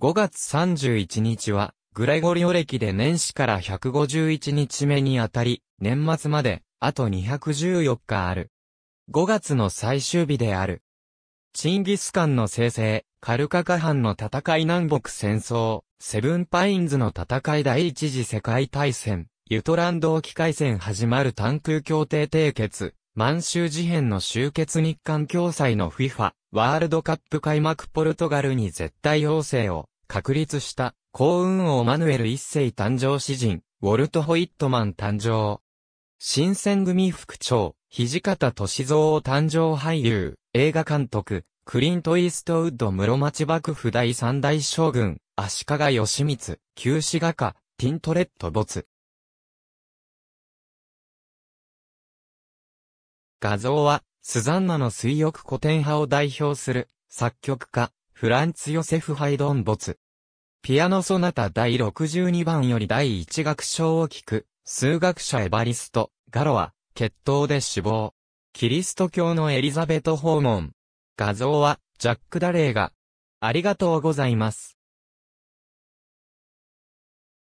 5月31日は、グレゴリオ歴で年始から151日目にあたり、年末まで、あと214日ある。5月の最終日である。チンギスカンの生成、カルカカ藩の戦い南北戦争、セブンパインズの戦い第一次世界大戦、ユトランド沖海戦始まる探空協定締結、満州事変の終結日韓共催の FIFA ワールドカップ開幕ポルトガルに絶対王政を確立した幸運王マヌエル一世誕生詩人ウォルト・ホイットマン誕生新選組副長土方歳三を誕生俳優映画監督クリント・イーストウッド室町幕府第三代将軍足利義満旧志画家ティントレット没画像は、スザンナの水浴古典派を代表する、作曲家、フランツ・ヨセフ・ハイドン・ボツ。ピアノソナタ第62番より第1楽章を聴く、数学者エバリスト、ガロは、血統で死亡。キリスト教のエリザベト訪問。画像は、ジャック・ダレーが、ありがとうございます。